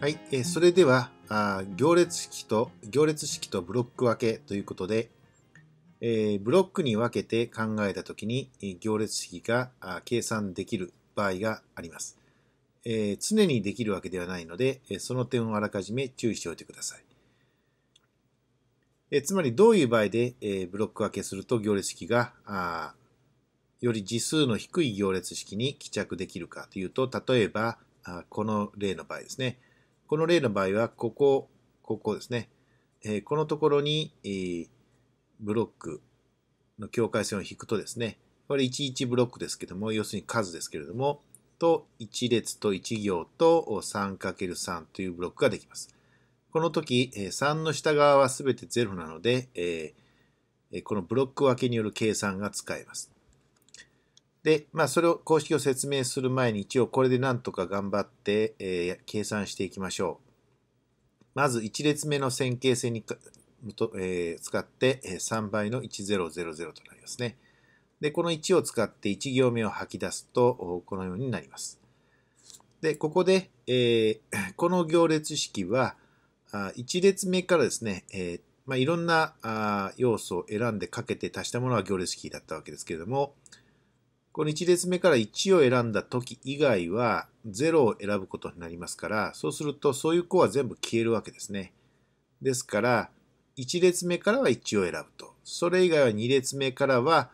はい、えー、それではあ行列式と行列式とブロック分けということで、えー、ブロックに分けて考えたときに、え行列式が計算できる場合があります、えー、常にできるわけではないので、えその点をあらかじめ注意しておいてください。えつまりどういう場合で、えブロック分けすると行列式があより次数の低い行列式に帰着できるかというと、例えば、あこの例の場合ですね。この例の場合は、ここ、ここですね。えこのところに、えブロックの境界線を引くとですね、これ11ブロックですけども、要するに数ですけれども、と1列と1行と 3×3 というブロックができます。この時、3の下側は全て0なので、このブロック分けによる計算が使えます。で、まあ、それを、公式を説明する前に、一応これでなんとか頑張って、えー、計算していきましょう。まず、1列目の線形線にえー、使って、え3倍の1000となりますね。で、この1を使って1行目を吐き出すと、このようになります。で、ここで、えー、この行列式は、あ1列目からですね、えまあ、いろんなあ要素を選んでかけて足したものは行列式だったわけですけれども、この1列目から1を選んだ時以外は0を選ぶことになりますから、そうするとそういう項は全部消えるわけですね。ですから、1列目からは1を選ぶと。それ以外は2列目からは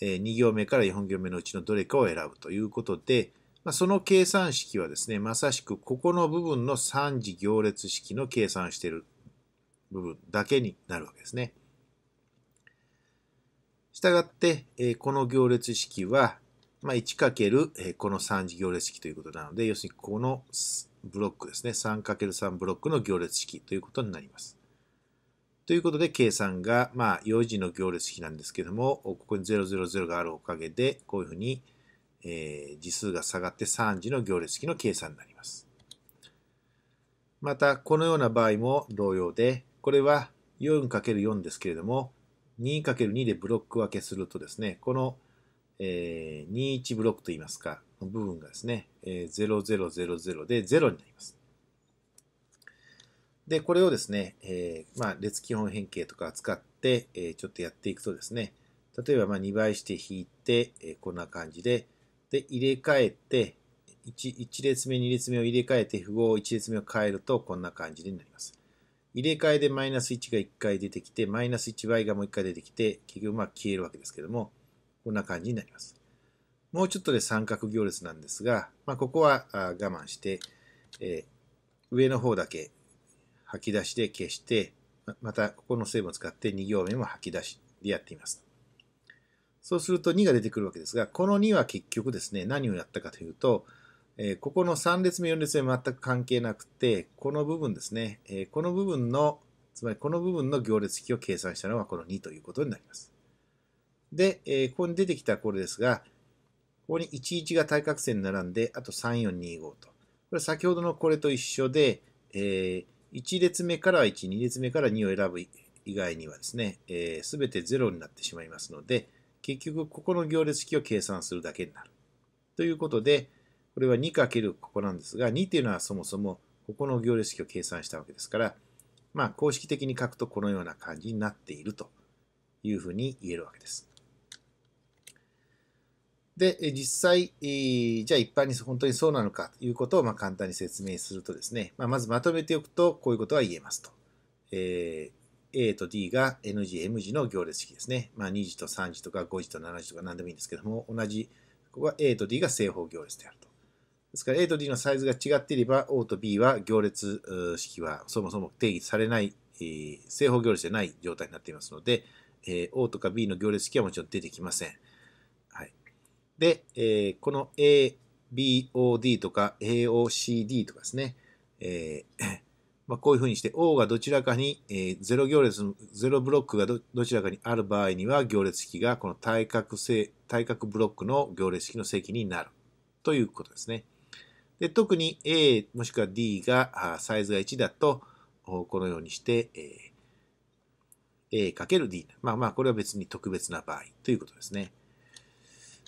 2行目から4行目のうちのどれかを選ぶということで、その計算式はですね、まさしくここの部分の3次行列式の計算している部分だけになるわけですね。したがって、えこの行列式は、まあ、1× えこの3次行列式ということなので、要するにこのブロックですね、3×3 ブロックの行列式ということになります。ということで、計算が、まあ、4次の行列式なんですけども、ここに000があるおかげで、こういうふうに、えー、次数が下がって3次の行列式の計算になります。また、このような場合も同様で、これは 4×4 ですけれども、2×2 でブロック分けするとですね、この、えー、21ブロックといいますか、の部分がですね、えー、0000で0になります。で、これをですね、えー、まあ、列基本変形とか使って、えー、ちょっとやっていくとですね、例えばまあ2倍して引いて、えー、こんな感じで、で、入れ替えて、1, 1列目、2列目を入れ替えて、符号1列目を変えると、こんな感じになります。入れ替えでマイナス1が1回出てきて、マイナス 1y がもう1回出てきて、結局まあ消えるわけですけども、こんな感じになります。もうちょっとで三角行列なんですが、まあ、ここは我慢して、えー、上の方だけ吐き出しで消して、またここの成分を使って2行目も吐き出しでやっています。そうすると2が出てくるわけですが、この2は結局ですね、何をやったかというと、えここの3列目、4列目全く関係なくて、この部分ですね、えこの部分の、つまりこの部分の行列式を計算したのはこの2ということになります。で、えここに出てきたこれですが、ここに11が対角線に並んで、あと3425と。これ先ほどのこれと一緒で、え1列目から1、2列目から2を選ぶ以外にはですね、す、えー、べ、て0になってしまいますので、結局ここの行列式を計算するだけになる。ということで、これは2るここなんですが、2っていうのはそもそもここの行列式を計算したわけですから、まあ、公式的に書くとこのような感じになっているというふうに言えるわけです。で、実際、じゃあ一般に本当にそうなのかということをま簡単に説明するとですね、まあ、まずまとめておくとこういうことは言えますと。えー、A と D が N 字、M 字の行列式ですね。まあ、2次と3次とか5次と7次とか何でもいいんですけども、同じ、ここは A と D が正方行列であると。ですから A と D のサイズが違っていれば O と B は行列式はそもそも定義されない、え正方行列じゃない状態になっていますので、えー、O とか B の行列式はもちろん出てきません。はい、で、えこの A、B、O、D とか A、O、C、D とかですね、え まあ、こういうふうにして O がどちらかに、えー、0行列ゼ0ブロックがどちらかにある場合には行列式がこの対角性、対角ブロックの行列式の積になるということですね。で特に A もしくは D がサイズが1だと、このようにして、A×D。まあまあ、これは別に特別な場合ということですね。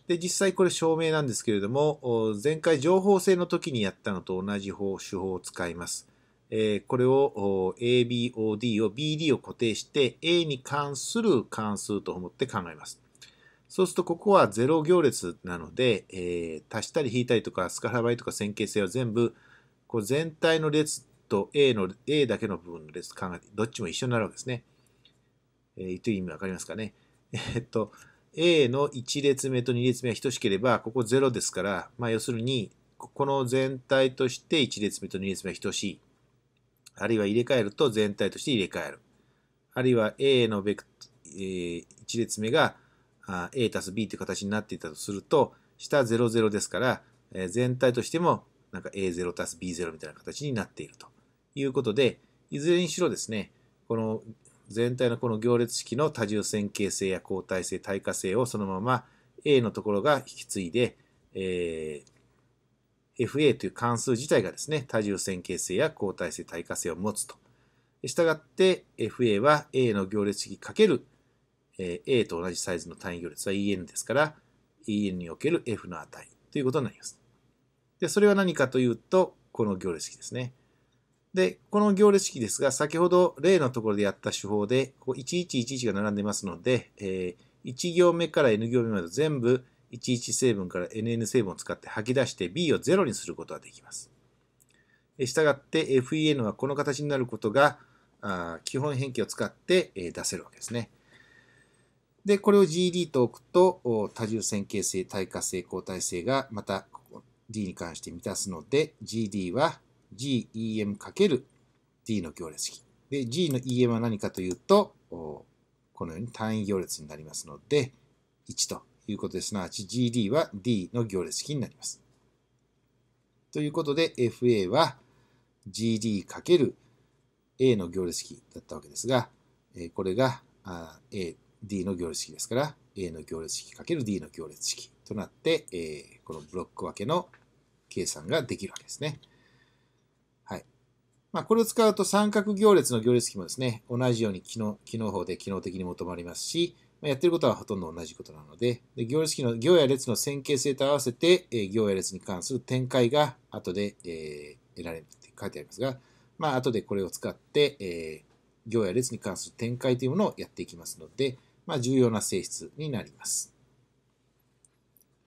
で、実際これ証明なんですけれども、前回情報性の時にやったのと同じ方手法を使います。えこれを ABOD を BD を固定して A に関する関数と思って考えます。そうするとここは0行列なので、えー、足したり引いたりとかスカラ倍とか線形性は全部こう全体の列と A, の A だけの部分の列考えてどっちも一緒になるわけですね。えー、言ってる意味わかりますかね。えー、っと A の1列目と2列目が等しければここ0ですから、まあ、要するにここの全体として1列目と2列目が等しい。あるいは入れ替えると全体として入れ替える。あるいは A のベク、えー、1列目が a たす b という形になっていたとすると、下00ですから、え全体としてもなんか a0 たす b0 みたいな形になっているということで、いずれにしろですね、この全体のこの行列式の多重線形性や交代性、対化性をそのまま a のところが引き継いで、えー、fa という関数自体がですね、多重線形性や交代性、対化性を持つと。したがって fa は a の行列式かけるえ A と同じサイズの単位行列は EN ですから、EN における F の値ということになります。で、それは何かというと、この行列式ですね。で、この行列式ですが、先ほど例のところでやった手法で、ここ1111が並んでますので、えー、1行目から n 行目まで全部11成分から nn 成分を使って吐き出して b を0にすることができます。したがって fen はこの形になることが、基本変形を使って出せるわけですね。で、これを GD と置くと、多重線形性、耐火性、交代性がまた D に関して満たすので、GD は GEM×D の行列式。で、G の EM は何かというと、このように単位行列になりますので、1ということですなわち GD は D の行列式になります。ということで FA は GD×A の行列式だったわけですが、これが A D の行列式ですから、A の行列式 ×D の行列式となって、えー、このブロック分けの計算ができるわけですね。はい。まあ、これを使うと三角行列の行列式もですね、同じように機能機能法で機能的に求まりますし、まあ、やってることはほとんど同じことなので、で行列式の行や列の線形性と合わせて、えー、行や列に関する展開が後で、えー、得られるって書いてありますが、まあ、後でこれを使って、えー、行や列に関する展開というものをやっていきますので、まあ、重要な性質になります。